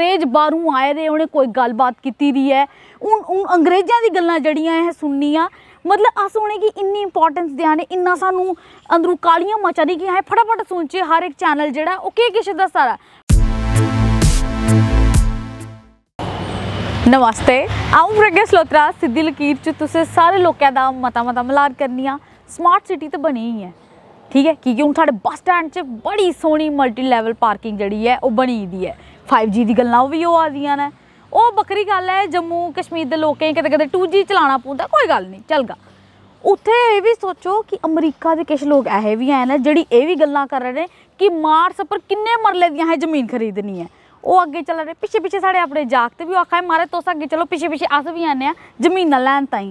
ਅੰਗਰੇਜ਼ ਬਾਹਰੋਂ ਆਏ ਦੇ ਉਹਨੇ ਕੋਈ ਗੱਲਬਾਤ ਕੀਤੀ ਦੀ ਹੈ ਉਹ ਅੰਗਰੇਜ਼ਾਂ ਦੀ ਗੱਲਾਂ ਹੈ ਇਹ ਸੁਣਨੀਆਂ ਮਤਲਬ ਅਸ ਹੋਣੇ ਕਿ ਇੰਨੀ ਇੰਪੋਰਟੈਂਸ ਦਿਆ ਨੇ ਇੰਨਾ ਸਾਨੂੰ ਅੰਦਰੋਂ ਕਾਲੀਆਂ ਮਚਾ ਦੀ ਕਿ ਹੈ ਫਟਾਫਟ ਸੋਚੇ ਹਰ ਇੱਕ ਚੈਨਲ ਜਿਹੜਾ ਉਹ ਕੀ ਕਿਸੇ ਦਾ ਸਾਰਾ ਨਮਸਤੇ ਆਉਂ ਰਗੇ ਸਲੋਤਰਾ ਸਿੱਧੀ ਲਕੀਰ ਚ ਤੁਸੀਂ ਸਾਰੇ ਲੋਕਾਂ ਦਾ ਮਤਾ ਮਤਾ ਮਲਾਰ ਕਰਨੀਆਂ ਸਮਾਰਟ ਸਿਟੀ ਤੇ ਬਣੀ ਹੀ ਹੈ ਠੀਕ ਹੈ ਕਿਉਂਕਿ ਹੁਣ ਸਾਡੇ ਬੱਸ ਸਟੈਂਡ 'ਚ ਬੜੀ ਸੋਹਣੀ ਮਲਟੀ ਲੈਵਲ ਪਾਰਕਿੰਗ ਜਿਹੜੀ ਹੈ ਉਹ ਬਣੀ ਦੀ ਹੈ 5G ਦੀ ਗੱਲਾਂ ਵੀ ਉਹ ਆਦੀਆਂ ਨੇ ਉਹ ਬੱਕਰੀ ਗੱਲ ਹੈ ਜੰਮੂ ਕਸ਼ਮੀਰ ਦੇ ਲੋਕਾਂ ਕਿਤੇ ਕਦੇ 2G ਚਲਾਣਾ ਪਉਂਦਾ ਕੋਈ ਗੱਲ ਨਹੀਂ ਚੱਲਗਾ ਉੱਥੇ ਇਹ ਵੀ ਸੋਚੋ ਕਿ ਅਮਰੀਕਾ ਦੇ ਕਿਸ਼ ਲੋਕ ਐਸੇ ਵੀ ਆਏ ਨੇ ਜਿਹੜੀ ਇਹ ਵੀ ਗੱਲਾਂ ਕਰ ਰਹੇ ਨੇ ਕਿ ਮਾਰਸ ਪਰ ਕਿੰਨੇ ਮਰਲੇ ਦੀਆਂ ਹੈ ਜ਼ਮੀਨ ਖਰੀਦਣੀ ਹੈ ਉਹ ਅੱਗੇ ਚੱਲ ਰਹੇ ਪਿੱਛੇ ਪਿੱਛੇ ਸਾਡੇ ਆਪਣੇ ਜਾਗਤ ਵੀ ਆਖਾ ਮਾਰੇ ਤੋਸਾ ਅੱਗੇ ਚਲੋ ਪਿੱਛੇ ਪਿੱਛੇ ਅਸ ਵੀ ਆਨੇ ਆ ਜ਼ਮੀਨਾਂ ਲੈਣ ਤਾਈਂ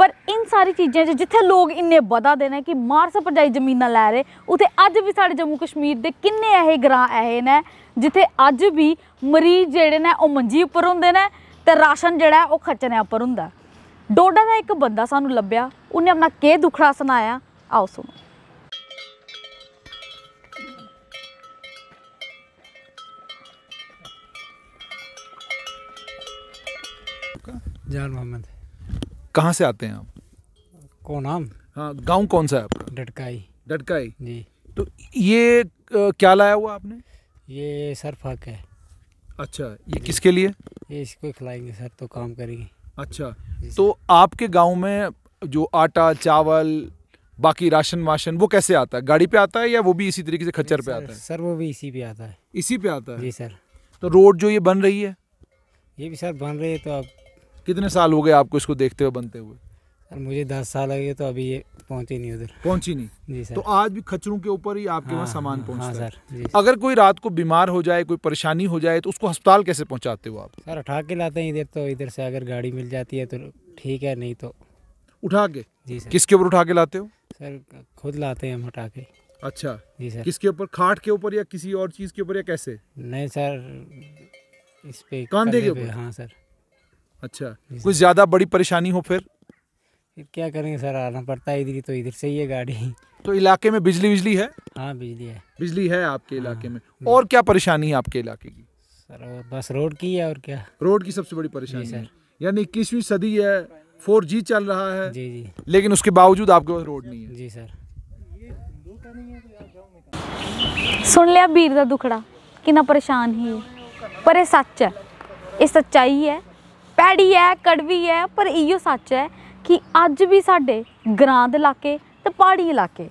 ਪਰ ਇਨ ਸਾਰੀ ਚੀਜ਼ਾਂ 'ਚ ਜਿੱਥੇ ਲੋਕ ਇੰਨੇ ਵਧਾ ਦੇ ਨੇ ਕਿ ਮਾਰਸ ਪਰਜਾਈ ਜ਼ਮੀਨਾਂ ਲੈ ਰਹੇ ਉਥੇ ਅੱਜ ਵੀ ਸਾਡੇ ਜੰਮੂ ਕਸ਼ਮੀਰ ਦੇ ਕਿੰਨੇ ਇਹ ਗ੍ਰਾਂ ਇਹ ਨੇ ਜਿੱਥੇ ਅੱਜ ਵੀ ਮਰੀਜ਼ ਜਿਹੜੇ ਨੇ ਉਹ ਮੰਜੀ ਉੱਪਰ ਹੁੰਦੇ ਨੇ ਤੇ ਰਾਸ਼ਨ ਜਿਹੜਾ ਉਹ ਖਚਨੇ ਉੱਪਰ ਹੁੰਦਾ ਡੋਡਾ ਦਾ ਇੱਕ ਬੰਦਾ ਸਾਨੂੰ ਲੱਭਿਆ ਉਹਨੇ ਆਪਣਾ ਕੇ ਦੁਖੜਾ ਸੁਣਾਇਆ ਆਓ ਸੁਣੋ ਜਾਨ ਮੁਹੰਮਦ कहाँ से आते हैं आप कौन नाम हाँ गाँव कौन सा है आपका डटकाई डटकाई जी तो ये क्या लाया हुआ आपने ये सर फर्क है अच्छा ये किसके लिए ये इसको खिलाएंगे सर तो काम करेंगे अच्छा तो आपके गांव में जो आटा चावल बाकी राशन वाशन वो कैसे आता है गाड़ी पे आता है या वो भी इसी तरीके से खच्चर पे आता है सर वो भी इसी पे आता है इसी पे आता है जी सर तो रोड जो ये बन रही है ये भी सर बन रही है तो अब कितने साल हो गए आपको इसको देखते हुए बनते हुए सर मुझे दस साल हो गए तो अभी ये पहुंची नहीं उधर पहुंची नहीं जी सर तो आज भी खचरों के ऊपर ही आपके वहाँ सामान पहुँचा हाँ, हाँ सर जी अगर कोई रात को बीमार हो जाए कोई परेशानी हो जाए तो उसको अस्पताल कैसे पहुंचाते हो आप सर उठा के लाते हैं इधर तो इधर से अगर गाड़ी मिल जाती है तो ठीक है नहीं तो उठा के जी सर किसके ऊपर उठा के लाते हो सर खुद लाते हैं हम उठा के अच्छा जी सर किसके ऊपर खाट के ऊपर या किसी और चीज़ के ऊपर या कैसे नहीं सर इस पे कांधे के ऊपर हाँ सर अच्छा कुछ ज़्यादा बड़ी परेशानी हो फिर फिर क्या करेंगे सर आना पड़ता है इधर ही तो इधर से ही है गाड़ी तो इलाके में बिजली बिजली है हाँ बिजली है बिजली है आपके हाँ, इलाके में और क्या परेशानी है आपके इलाके की सर और बस रोड की है और क्या रोड की सबसे बड़ी परेशानी सर यानी इक्कीसवीं सदी है फोर जी चल रहा है जी जी लेकिन उसके बावजूद आपके पास रोड नहीं है जी सर सुन लिया वीर का दुखड़ा कितना परेशान ही पर यह सच है ये सच्चाई है ਪੈੜੀ ਹੈ ਕੜਵੀ ਹੈ ਪਰ ਇਹੋ ਸੱਚ ਹੈ ਕਿ ਅੱਜ ਵੀ ਸਾਡੇ ਗ੍ਰਾਂ ਦੇ ਇਲਾਕੇ ਤੇ ਪਹਾੜੀ ਇਲਾਕੇ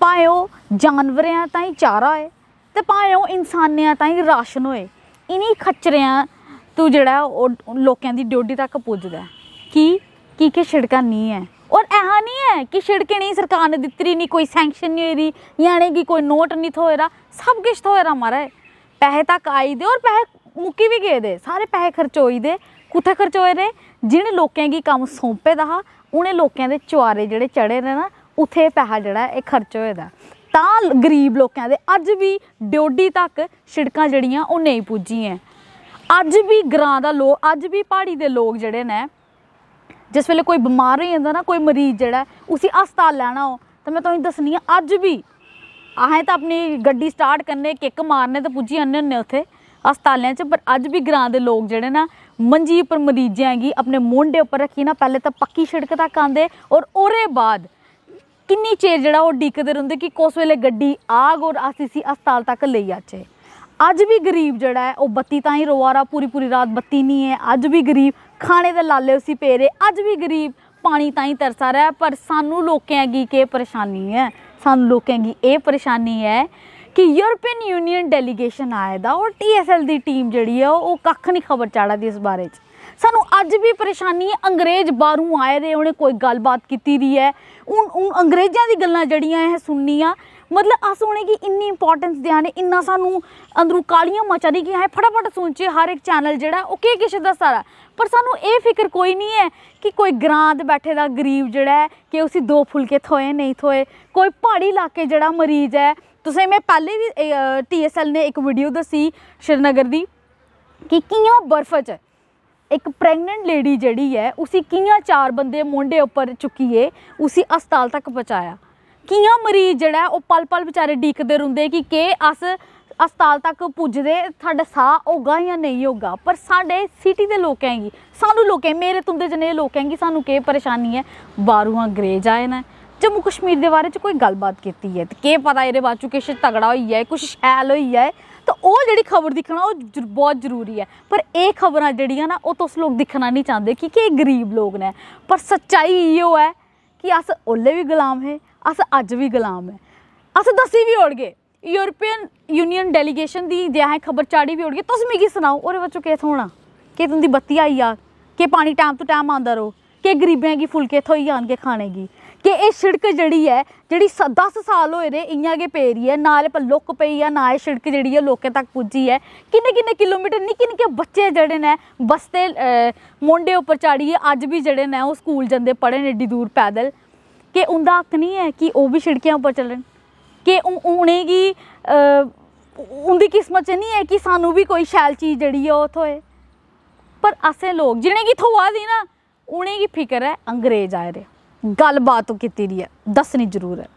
ਪਾਇਓ ਉਹ ਜਾਨਵਰਿਆਂ ਹੀ ਚਾਰਾ ਹੈ ਤੇ ਪਾਇਓ ਉਹ ਇਨਸਾਨਿਆਂ ਹੀ ਰਾਸ਼ਨ ਹੋਏ ਇਨੀ ਖਚਰਿਆਂ ਤੂੰ ਜਿਹੜਾ ਉਹ ਲੋਕਾਂ ਦੀ ਡਿਊਟੀ ਤੱਕ ਪੁੱਜਦਾ ਕੀ ਕੀ ਕੇ ਛਿੜਕਾ ਨਹੀਂ ਹੈ ਔਰ ਐਹਾ ਨਹੀਂ ਹੈ ਕਿ ਛਿੜਕੇ ਨਹੀਂ ਸਰਕਾਰ ਨੇ ਦਿੱਤੀ ਨਹੀਂ ਕੋਈ ਸੈਂਕਸ਼ਨ ਨਹੀਂ ਹੋਈ ਦੀ ਯਾਨੀ ਕਿ ਕੋਈ ਨੋਟ ਨਹੀਂ ਥੋਇਰਾ ਸਭ ਕੁਝ ਥੋਇਰਾ ਮਾਰੇ ਪੈਸੇ ਤੱਕ ਆਈ ਦੇ ਔਰ ਪੈਸੇ ਮੁੱਕੀ ਵੀ ਗਏ ਦੇ ਸਾਰੇ ਪੈਸੇ ਖਰਚ ਹੋਈ ਦੇ ਖਰਚ ਹੋਏ ਨੇ ਜਿਹਨੇ ਲੋਕਾਂ ਕੀ ਕੰਮ ਸੌਂਪੇ ਦਾ ਉਹਨੇ ਲੋਕਾਂ ਦੇ ਚੁਆਰੇ ਜਿਹੜੇ ਚੜੇ ਨੇ ਨਾ ਉਥੇ ਪੈਸਾ ਜਿਹੜਾ ਇਹ ਖਰਚ ਖਰਚੋਏ ਦਾ ਤਾਂ ਗਰੀਬ ਲੋਕਾਂ ਦੇ ਅੱਜ ਵੀ ਡਿਊਟੀ ਤੱਕ ਛਿੜਕਾਂ ਜਿਹੜੀਆਂ ਉਹ ਨਹੀਂ ਪੁੱਜੀਆਂ ਅੱਜ ਵੀ ਗਰਾਂ ਦਾ ਲੋ ਅੱਜ ਵੀ ਪਹਾੜੀ ਦੇ ਲੋਕ ਜਿਹੜੇ ਨੇ ਜਿਸ ਵੇਲੇ ਕੋਈ ਬਿਮਾਰ ਹੋ ਜਾਂਦਾ ਨਾ ਕੋਈ ਮਰੀਜ਼ ਜਿਹੜਾ ਉਸੇ ਹਸਪਤਾਲ ਲੈਣਾ ਹੋ ਤਾਂ ਮੈਂ ਤੁਹਾਨੂੰ ਦੱਸਣੀ ਆ ਅੱਜ ਵੀ ਆਹੇ ਤਾਂ ਆਪਣੀ ਗੱਡੀ ਸਟਾਰਟ ਕਰਨੇ ਕਿੱਕ ਮਾਰਨੇ ਤਾਂ ਪੁੱਜੀ ਅੰਨੇ ਅੰਨੇ ਉੱਥੇ ਹਸਪਤਾਲਾਂ 'ਚ ਪਰ ਅੱਜ ਵੀ ਗ੍ਰਾਂ ਦੇ ਲੋਕ ਜਿਹੜੇ ਨਾ ਮੰਜੀ ਉੱਪਰ ਮਰੀਜ਼ਾਂ ਗੀ ਆਪਣੇ ਮੋਢੇ ਉੱਪਰ ਰੱਖੀ ਨਾ ਪਹਿਲੇ ਤਾਂ ਪੱਕੀ ਸੜਕ ਤੱਕ ਆਂਦੇ ਔਰ ਉਹਦੇ ਬਾਅਦ ਕਿੰਨੀ ਚੇਰ ਜਿਹੜਾ ਉਹ ਡਿੱਕਦੇ ਰਹਿੰਦੇ ਕਿ ਕੋਸ ਵੇਲੇ ਗੱਡੀ ਆਗ ਔਰ ਸੀ ਹਸਪਤਾਲ ਤੱਕ ਲਈ ਆਚੇ ਅੱਜ ਵੀ ਗਰੀਬ ਜਿਹੜਾ ਹੈ ਉਹ ਬੱਤੀ ਤਾਂ ਹੀ ਰੋਵਾਰਾ ਪੂਰੀ ਪੂਰੀ ਰਾਤ ਬੱਤੀ ਨਹੀਂ ਹੈ ਅੱਜ ਵੀ ਗਰੀਬ ਖਾਣੇ ਦੇ ਲਾਲੇ ਉਸੀ ਪੇਰੇ ਅੱਜ ਵੀ ਗਰੀਬ ਪਾਣੀ ਤਾਂ ਹੀ ਤਰਸਾ ਰਿਹਾ ਪਰ ਸਾਨੂੰ ਲੋਕਾਂ ਦੀ ਕੀ ਪਰੇਸ਼ਾਨੀ ਹੈ ਸਾਨੂੰ ਲੋਕਾਂ ਦੀ ਇਹ ਪਰੇਸ਼ਾਨੀ ਹੈ ਕਿ ਯੂਰਪੀਅਨ ਯੂਨੀਅਨ ਡੈਲੀਗੇਸ਼ਨ ਆਇਆ ਦਾ ਔਰ ਟੀਐਸਐਲ ਦੀ ਟੀਮ ਜਿਹੜੀ ਹੈ ਉਹ ਕੱਖ ਨਹੀਂ ਖਬਰ ਚਾੜਾ ਦੀ ਇਸ ਬਾਰੇ 'ਚ ਸਾਨੂੰ ਅੱਜ ਵੀ ਪਰੇਸ਼ਾਨੀ ਹੈ ਅੰਗਰੇਜ਼ ਬਾਹਰੋਂ ਆਏ ਨੇ ਉਹਨੇ ਕੋਈ ਗੱਲਬਾਤ ਕੀਤੀ ਦੀ ਹੈ ਉਹ ਅੰਗਰੇਜ਼ਾਂ ਦੀ ਗੱਲਾਂ ਜੜੀਆਂ ਸੁਣਨੀ ਸੁਣਨੀਆਂ ਮਤਲਬ ਅਸ ਹੋਣੇ ਕਿ ਇੰਨੀ ਇੰਪੋਰਟੈਂਸ ਦਿਆ ਨੇ ਇੰਨਾ ਸਾਨੂੰ ਅੰਦਰੋਂ ਕਾਲੀਆਂ ਮਚਾ ਰਹੀ ਕਿ ਹੈ ਫਟਾਫਟ ਸੁਣਚੇ ਹਰ ਇੱਕ ਚੈਨਲ ਜਿਹੜਾ ਉਹ ਕੀ ਕਿਸੇ ਦਾ ਸਾਰਾ ਪਰ ਸਾਨੂੰ ਇਹ ਫਿਕਰ ਕੋਈ ਨਹੀਂ ਹੈ ਕਿ ਕੋਈ ਗਰਾਂਦ ਬੈਠੇ ਦਾ ਗਰੀਬ ਜਿਹੜਾ ਹੈ ਕਿ ਉਸੇ ਦੋ ਫੁਲਕੇ ਥੋਏ ਨਹੀਂ ਥੋਏ ਕੋਈ ਪਹਾੜੀ ਇਲਾਕੇ ਜਿਹੜਾ ਮਰੀਜ਼ ਹੈ ਤੁਸੀਂ ਮੈਂ ਪਹਿਲੇ ਵੀ ਟੀਐਸਐਲ ਨੇ ਇੱਕ ਵੀਡੀਓ ਦਸੀ ਸ਼੍ਰੀਨਗਰ ਦੀ ਕਿ ਕਿਉਂ ਬਰਫ਼ 'ਚ ਇੱਕ ਪ੍ਰੈਗਨੈਂਟ ਲੇਡੀ ਜਿਹੜੀ ਹੈ ਉਸੇ ਕਿੰਨਾ ਚਾਰ ਬੰਦੇ ਮੁੰਡੇ ਉੱਪਰ ਚੁੱਕੀਏ ਉਸੇ ਹਸਪਤਾਲ ਤੱਕ ਪਹੁੰਚਾਇਆ ਕਿੰਨਾ ਮਰੀਜ਼ ਜਿਹੜਾ ਉਹ ਪਲ ਪਲ ਵਿਚਾਰੇ ਡੀਕਦੇ ਰਹਿੰਦੇ ਕਿ ਕੇ ਅਸ ਹਸਪਤਾਲ ਤੱਕ ਪੁੱਜਦੇ ਤੁਹਾਡਾ ਸਾਹ ਹੋਗਾ ਜਾਂ ਨਹੀਂ ਹੋਗਾ ਪਰ ਸਾਡੇ ਸਿਟੀ ਦੇ ਲੋਕਾਂ ਦੀ ਸਾਨੂੰ ਲੋਕਾਂ ਮੇਰੇ ਤੁੰਦੇ ਜਨੇ ਲੋਕਾਂ ਦੀ ਸਾਨੂੰ ਕੀ ਪਰੇਸ਼ਾਨੀ ਹੈ ਬਾਰੂਆਂ ਗਰੇਜ ਆਏ ਨੇ ਜੰਮੂ ਕਸ਼ਮੀਰ ਦੇ ਬਾਰੇ ਚ ਕੋਈ ਗੱਲਬਾਤ ਕੀਤੀ ਹੈ ਤੇ ਕੀ ਪਤਾ ਇਹਦੇ ਬਾਅਦ ਚ ਸ਼ ਤਗੜਾ ਹੋਈ ਹੈ ਕੁਛ ਸ਼ੈਲ ਹੋਈ ਹੈ ਤਾਂ ਉਹ ਜਿਹੜੀ ਖਬਰ ਦਿਖਣਾ ਉਹ ਬਹੁਤ ਜ਼ਰੂਰੀ ਹੈ ਪਰ ਇਹ ਖਬਰਾਂ ਜਿਹੜੀਆਂ ਨਾ ਉਹ ਤੁਸ ਲੋਕ ਦਿਖਣਾ ਨਹੀਂ ਚਾਹੁੰਦੇ ਕਿਉਂਕਿ ਇਹ ਗਰੀਬ ਲੋਕ ਨੇ ਪਰ ਸੱਚਾਈ ਇਹੋ ਹੈ ਕਿ ਅਸ ਉਹਲੇ ਵੀ ਗੁਲਾਮ ਹੈ ਅਸ ਅੱਜ ਵੀ ਗੁਲਾਮ ਹੈ ਅਸ ਦੱਸੀ ਵੀ ਓੜ ਗਏ ਯੂਰਪੀਅਨ ਯੂਨੀਅਨ ਡੈਲੀਗੇਸ਼ਨ ਦੀ ਜਿਆ ਹੈ ਖਬਰ ਚਾੜੀ ਵੀ ਓੜ ਗਏ ਤੁਸੀਂ ਮੀਗੀ ਸੁਣਾਓ ਉਹਦੇ ਵਿੱਚੋਂ ਕਿਥੋਂ ਹੋਣਾ ਕਿ ਤੁੰਦੀ ਬੱਤੀ ਆਈ ਆ ਕਿ ਪਾਣੀ ਟਾਈਮ ਤੋਂ ਟਾਈਮ ਆਂਦਾ ਰੋ ਕਿ ਗਰੀਬਾਂ ਕੀ ਫੁਲਕੇ ਥੋਈ ਆਣ ਕੇ ਖਾਣੇਗੀ ਕਿ ਇਹ ਸੜਕ ਜਿਹੜੀ ਹੈ ਜਿਹੜੀ 10 ਸਾਲ ਹੋਏ ਨੇ ਇੰਨਾ ਕੇ ਪੇ ਰਹੀ ਹੈ ਨਾਲ ਪਰ ਲੁੱਕ ਪਈ ਆ ਨਾ ਇਹ ਸੜਕ ਜਿਹੜੀ ਹੈ ਲੋਕੇ ਤੱਕ ਪੁੱਜੀ ਹੈ ਕਿੰਨੇ ਕਿੰਨੇ ਕਿਲੋਮੀਟਰ ਨਿੱਕੇ ਨਿੱਕੇ ਬੱਚੇ ਜਿਹੜੇ ਨੇ ਬਸਤੇ ਮੋਂਡੇ ਉੱਪਰ ਚੜੀਏ ਅੱਜ ਵੀ ਜਿਹੜੇ ਨੇ ਉਹ ਸਕੂਲ ਜਾਂਦੇ ਪੜਨ ਏਡੀ ਦੂਰ ਪੈਦਲ ਕਿ ਉਹਦਾ ਹੱਕ ਨਹੀਂ ਹੈ ਕਿ ਉਹ ਵੀ ਸੜਕਾਂ ਉੱਪਰ ਚੱਲਣ ਕਿ ਉਹਨੇ ਕੀ ਉਹਦੀ ਕਿਸਮਤ 'ਚ ਨਹੀਂ ਹੈ ਕਿ ਸਾਨੂੰ ਵੀ ਕੋਈ ਸ਼ੈਲ ਚੀਜ਼ ਜਿਹੜੀ ਹੈ ਉਹ ਥੋਏ ਪਰ ਅਸੇ ਲੋਕ ਜਿਹਨੇ ਕੀ ਥੋਆ ਦੀ ਨਾ ਉਹਨੇ ਕੀ ਫਿਕਰ ਹੈ ਅੰਗਰੇਜ਼ ਆਏ ਦੇ ਗੱਲਬਾਤ ਕੀਤੀ ਦੀ ਹੈ ਦੱਸਣੀ ਜ਼ਰੂਰ ਹੈ